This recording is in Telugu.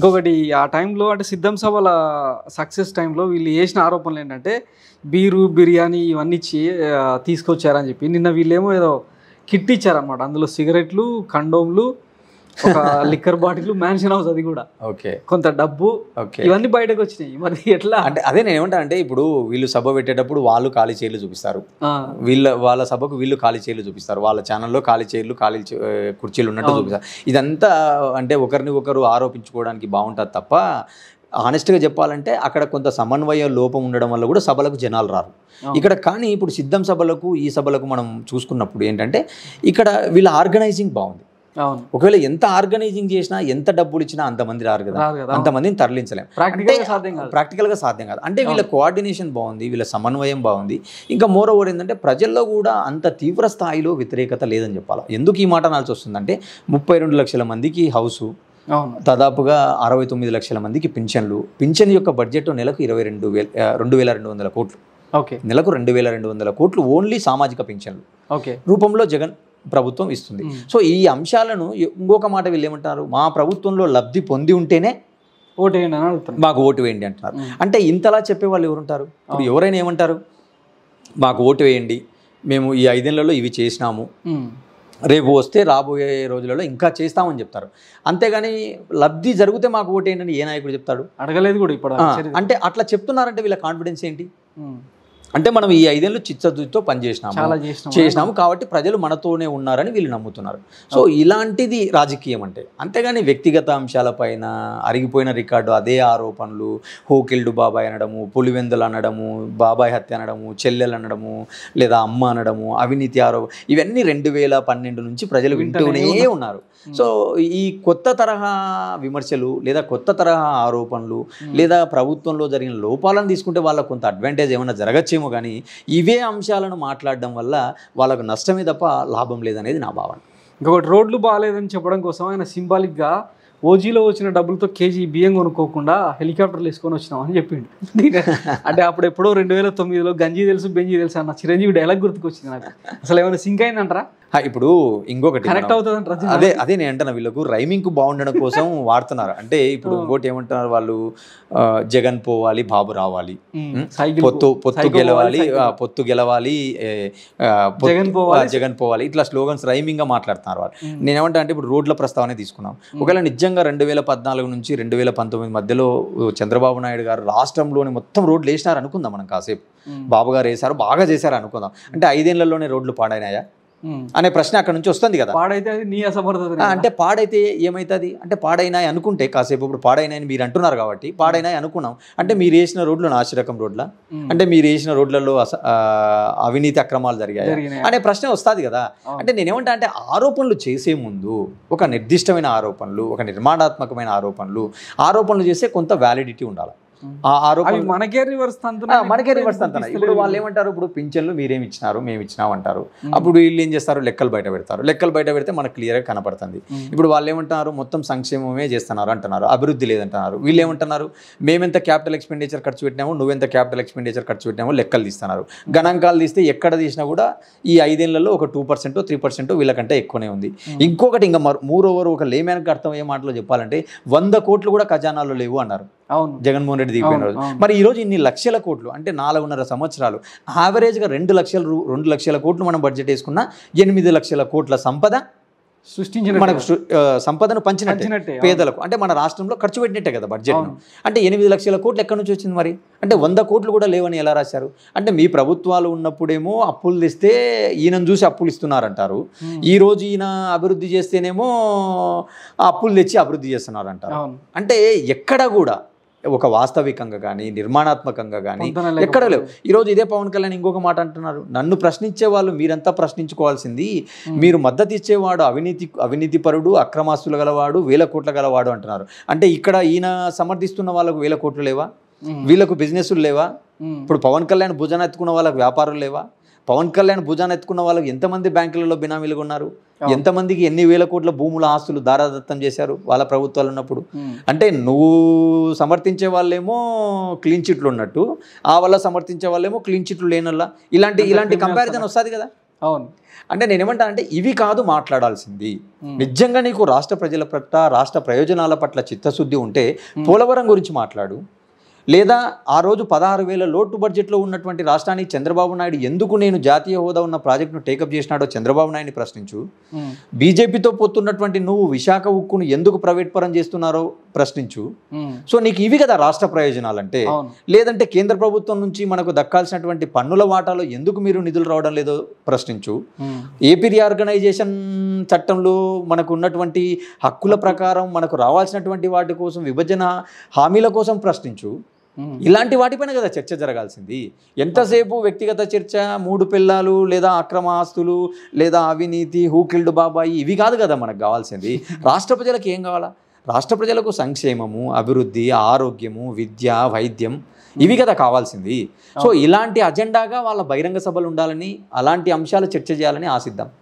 ఇంకొకటి ఆ టైంలో అంటే సిద్ధం సభల సక్సెస్ టైంలో వీళ్ళు చేసిన ఆరోపణలు ఏంటంటే బీరు బిర్యానీ ఇవన్నీ తీసుకొచ్చారని చెప్పి నిన్న వీళ్ళేమో ఏదో కిట్ ఇచ్చారనమాట అందులో సిగరెట్లు కండోమ్లు ఒక లిక్కర్ బాటిల్ మ్యాన్షన్ హౌస్ అది కూడా ఓకే కొంత డబ్బు ఓకే ఇవన్నీ బయటకు వచ్చినాయి మరి ఎట్లా అంటే అదే నేను ఏమంటా అంటే ఇప్పుడు వీళ్ళు సభ పెట్టేటప్పుడు వాళ్ళు ఖాళీ చేయలు చూపిస్తారు వీళ్ళ వాళ్ళ సభకు వీళ్ళు ఖాళీ చేయలు చూపిస్తారు వాళ్ళ ఛానల్లో ఖాళీ చేయలు ఖాళీ కుర్చీలు ఉన్నట్టు చూపిస్తారు ఇదంతా అంటే ఒకరిని ఒకరు ఆరోపించుకోవడానికి బాగుంటుంది తప్ప ఆనెస్ట్గా చెప్పాలంటే అక్కడ కొంత సమన్వయ లోపం ఉండడం వల్ల కూడా సభలకు జనాలు రారు ఇక్కడ కానీ ఇప్పుడు సిద్ధం సభలకు ఈ సభలకు మనం చూసుకున్నప్పుడు ఏంటంటే ఇక్కడ వీళ్ళ ఆర్గనైజింగ్ బాగుంది ఒకవేళ ఎంత ఆర్గనైజింగ్ చేసినా ఎంత డబ్బులు ఇచ్చినా అంతమంది రారు కదా అంతమందిని తరలించలేం ప్రాక్టికల్ గా సాధ్యం కాదు అంటే వీళ్ళ కోఆర్డినేషన్ బాగుంది వీళ్ళ సమన్వయం బాగుంది ఇంకా మోర్ ఓవర్ ఏంటంటే ప్రజల్లో కూడా అంత తీవ్ర స్థాయిలో వ్యతిరేకత లేదని చెప్పాలి ఎందుకు ఈ మాట అనాల్సి వస్తుందంటే ముప్పై రెండు లక్షల మందికి హౌస్ దాదాపుగా అరవై తొమ్మిది లక్షల మందికి పింఛన్లు పింఛన్ యొక్క బడ్జెట్ నెలకు ఇరవై రెండు వేల రెండు వేల రెండు వందల కోట్లు ఓకే నెలకు రెండు వేల రెండు వందల కోట్లు ఓన్లీ సామాజిక పింఛన్లు ఓకే రూపంలో జగన్ ప్రభుత్వం ఇస్తుంది సో ఈ అంశాలను ఇంకొక మాట వీళ్ళు ఏమంటారు మా ప్రభుత్వంలో లబ్ధి పొంది ఉంటేనే ఓటు వేయండి అని అడుగుతారు మాకు ఓటు వేయండి అంటున్నారు అంటే ఇంతలా చెప్పే వాళ్ళు ఎవరుంటారు ఇప్పుడు ఎవరైనా ఏమంటారు మాకు ఓటు వేయండి మేము ఈ ఐదేళ్లలో ఇవి చేసినాము రేపు వస్తే రాబోయే రోజులలో ఇంకా చేస్తామని చెప్తారు అంతేగాని లబ్ధి జరిగితే మాకు ఓటు వేయండి అని ఏ నాయకుడు చెప్తాడు అడగలేదు కూడా ఇప్పుడు అంటే అట్లా చెప్తున్నారంటే వీళ్ళ కాన్ఫిడెన్స్ ఏంటి అంటే మనం ఈ ఐదేళ్ళు చిత్తదుతో పనిచేసినాము చాలా చేసినాము కాబట్టి ప్రజలు మనతోనే ఉన్నారని వీళ్ళు నమ్ముతున్నారు సో ఇలాంటిది రాజకీయం అంటే అంతేగాని వ్యక్తిగత అంశాలపైన అరిగిపోయిన రికార్డు అదే ఆరోపణలు హోకిల్డు బాబాయ్ అనడము పులివెందులు అనడము బాబాయ్ హత్య అనడము చెల్లెలు అనడము లేదా అమ్మ అనడము అవినీతి ఆరోపణ ఇవన్నీ రెండు వేల పన్నెండు నుంచి ప్రజలు వింటూనే ఉన్నారు సో ఈ కొత్త తరహా విమర్శలు లేదా కొత్త తరహా ఆరోపణలు లేదా ప్రభుత్వంలో జరిగిన లోపాలను తీసుకుంటే వాళ్ళకు కొంత అడ్వాంటేజ్ ఏమైనా జరగచ్చు కావచ్చేమో కానీ ఇవే అంశాలను మాట్లాడడం వల్ల వాళ్ళకు నష్టమే తప్ప లాభం లేదనేది నా భావన ఇంకొకటి రోడ్లు బాగాలేదని చెప్పడం కోసం ఆయన సింబాలిక్గా ఓజీలో వచ్చిన డబ్బులతో కేజీ బియ్యం కొనుక్కోకుండా హెలికాప్టర్లు వేసుకొని వచ్చినాం అని చెప్పిండు అంటే అప్పుడు ఎప్పుడో రెండు వేల తొమ్మిదిలో గంజీ తెలుసు బెంజీ తెలుసు అన్న చిరంజీవి డైలాగ్ గుర్తుకొచ్చింది నాకు అసలు ఏమైనా సింక్ అయిందంటారా ఇప్పుడు ఇంకొకటి కనెక్ట్ అవుతుంది అదే అదే నేను అంటాను వీళ్ళకు రైమింగ్ కు బాగుండడం కోసం వాడుతున్నారు అంటే ఇప్పుడు ఇంకోటి ఏమంటున్నారు వాళ్ళు జగన్ పోవాలి బాబు రావాలి పొత్తు పొత్తు గెలవాలి పొత్తు గెలవాలి జగన్ పోవాలి జగన్ పోవాలి ఇట్లా స్లోగన్స్ రైమింగ్ గా మాట్లాడుతున్నారు వాళ్ళు నేనేమంటా అంటే ఇప్పుడు రోడ్ల ప్రస్తావన తీసుకున్నాం ఒకవేళ నిజంగా నిజంగా రెండు వేల పద్నాలుగు నుంచి రెండు వేల పంతొమ్మిది మధ్యలో చంద్రబాబు నాయుడు గారు రాష్ట్రంలోని మొత్తం రోడ్లు వేసినారు అనుకుందాం మనం కాసేపు బాబు గారు వేశారు బాగా చేశారు అనుకుందాం అంటే ఐదేళ్లలోనే రోడ్లు పాడైనాయా Hmm. అనే ప్రశ్న అక్కడ నుంచి వస్తుంది కదా పాడైతే నీ అంటే పాడైతే ఏమైతుంది అంటే పాడైనా అనుకుంటే కాసేపు ఇప్పుడు పాడైనా మీరు అంటున్నారు కాబట్టి పాడైనా అనుకున్నాం అంటే మీరు వేసిన రోడ్లు నాశరకం రోడ్ల hmm. అంటే మీరు వేసిన రోడ్లలో అవినీతి అక్రమాలు జరిగాయి అనే ప్రశ్న వస్తుంది కదా అంటే నేనేమంటా అంటే ఆరోపణలు చేసే ముందు ఒక నిర్దిష్టమైన ఆరోపణలు ఒక నిర్మాణాత్మకమైన ఆరోపణలు ఆరోపణలు చేస్తే కొంత వ్యాలిడిటీ ఉండాలి మనకే రివర్స్ ఇప్పుడు వాళ్ళు ఏమంటారు ఇప్పుడు పింఛన్లు మీరేమి ఇచ్చినారు మేము ఇచ్చినాం అంటారు అప్పుడు వీళ్ళు ఏం చేస్తారు లెక్కలు బయట పెడతారు లెక్కలు బయట పెడితే మనకు గా కనపడుతుంది ఇప్పుడు వాళ్ళు ఏమంటున్నారు మొత్తం సంక్షేమమే చేస్తున్నారు అంటున్నారు అభివృద్ధి లేదంటున్నారు వీళ్ళు ఏమంటున్నారు మేమెంత క్యాపిటల్ ఎక్స్పెండిచర్ ఖర్చు పెట్టినామో నువ్వెంత క్యాపిటల్ ఎక్స్పెండిచర్ ఖర్చు పెట్టినామో లెక్కలు తీస్తున్నారు గణాంకాలు తీస్తే ఎక్కడ తీసినా కూడా ఈ ఐదేళ్లలో ఒక టూ పర్సెంట్ త్రీ పర్సెంట్ వీళ్ళకంటే ఎక్కువనే ఉంది ఇంకొకటి ఇంకా మూరోవర్ ఓవర్ ఒక లేమేనకు అర్థమయ్యే మాటలో చెప్పాలంటే వంద కోట్లు కూడా ఖజానాలు లేవు అన్నారు జగన్మోహన్ రెడ్డి దిగిపోయిన రోజు మరి ఈరోజు ఇన్ని లక్షల కోట్లు అంటే నాలుగున్నర సంవత్సరాలు యావరేజ్గా రెండు లక్షల రెండు లక్షల కోట్లు మనం బడ్జెట్ వేసుకున్న ఎనిమిది లక్షల కోట్ల సంపద సృష్టించిన మనకు సంపదను పంచినట్టు పేదలకు అంటే మన రాష్ట్రంలో ఖర్చు పెట్టినట్టే కదా బడ్జెట్ అంటే ఎనిమిది లక్షల కోట్లు ఎక్కడి నుంచి వచ్చింది మరి అంటే వంద కోట్లు కూడా లేవని ఎలా రాశారు అంటే మీ ప్రభుత్వాలు ఉన్నప్పుడేమో అప్పులు తెస్తే ఈయనను చూసి అప్పులు ఇస్తున్నారంటారు ఈ రోజు ఈయన అభివృద్ధి చేస్తేనేమో అప్పులు తెచ్చి అభివృద్ధి చేస్తున్నారంటారు అంటే ఎక్కడ కూడా ఒక వాస్తవికంగా కానీ నిర్మాణాత్మకంగా కానీ ఎక్కడ లేవు ఈరోజు ఇదే పవన్ కళ్యాణ్ ఇంకొక మాట అంటున్నారు నన్ను ప్రశ్నించే వాళ్ళు మీరంతా ప్రశ్నించుకోవాల్సింది మీరు మద్దతు ఇచ్చేవాడు అవినీతి అవినీతిపరుడు అక్రమాస్తులు గలవాడు వేల కోట్ల గలవాడు అంటున్నారు అంటే ఇక్కడ ఈయన సమర్థిస్తున్న వాళ్ళకు వేల కోట్లు లేవా వీళ్ళకు బిజినెస్లు లేవా ఇప్పుడు పవన్ కళ్యాణ్ భుజన ఎత్తుకున్న వాళ్ళకు వ్యాపారులు లేవా పవన్ కళ్యాణ్ భుజాన్ని ఎత్తుకున్న వాళ్ళు ఎంతమంది బ్యాంకులలో బినామీలుగా ఉన్నారు ఎంతమందికి ఎన్ని వేల కోట్ల భూముల ఆస్తులు దారాదత్తం చేశారు వాళ్ళ ప్రభుత్వాలు ఉన్నప్పుడు అంటే నువ్వు సమర్థించే వాళ్ళేమో క్లీన్ చిట్లు ఉన్నట్టు ఆ వల్ల సమర్థించే వాళ్ళేమో క్లీన్ చిట్లు లేనల్లా ఇలాంటి ఇలాంటి కంపారిజన్ వస్తుంది కదా అవును అంటే అంటే ఇవి కాదు మాట్లాడాల్సింది నిజంగా నీకు రాష్ట్ర ప్రజల పట్ల రాష్ట్ర ప్రయోజనాల పట్ల చిత్తశుద్ధి ఉంటే పోలవరం గురించి మాట్లాడు లేదా ఆ రోజు పదహారు వేల లోటు బడ్జెట్లో ఉన్నటువంటి రాష్ట్రానికి చంద్రబాబు నాయుడు ఎందుకు నేను జాతీయ హోదా ఉన్న ప్రాజెక్టును టేకప్ చేసినాడో చంద్రబాబు నాయుడిని ప్రశ్నించు బీజేపీతో పొత్తున్నటువంటి నువ్వు విశాఖ ఉక్కును ఎందుకు ప్రైవేట్ పరం చేస్తున్నారో ప్రశ్నించు సో నీకు ఇవి కదా రాష్ట్ర ప్రయోజనాలంటే లేదంటే కేంద్ర ప్రభుత్వం నుంచి మనకు దక్కాల్సినటువంటి పన్నుల వాటాలో ఎందుకు మీరు నిధులు రావడం లేదో ప్రశ్నించు ఏపీ రీఆర్గనైజేషన్ చట్టంలో మనకు ఉన్నటువంటి హక్కుల ప్రకారం మనకు రావాల్సినటువంటి వాటి కోసం విభజన హామీల కోసం ప్రశ్నించు ఇలాంటి వాటిపైన కదా చర్చ జరగాల్సింది ఎంతసేపు వ్యక్తిగత చర్చ మూడు పిల్లలు లేదా అక్రమ ఆస్తులు లేదా అవినీతి హూకిల్డ్ బాబాయి ఇవి కాదు కదా మనకు కావాల్సింది రాష్ట్ర ప్రజలకు ఏం కావాలా రాష్ట్ర ప్రజలకు సంక్షేమము అభివృద్ధి ఆరోగ్యము విద్య వైద్యం ఇవి కదా కావాల్సింది సో ఇలాంటి అజెండాగా వాళ్ళ బహిరంగ సభలు ఉండాలని అలాంటి అంశాలు చర్చ చేయాలని ఆశిద్దాం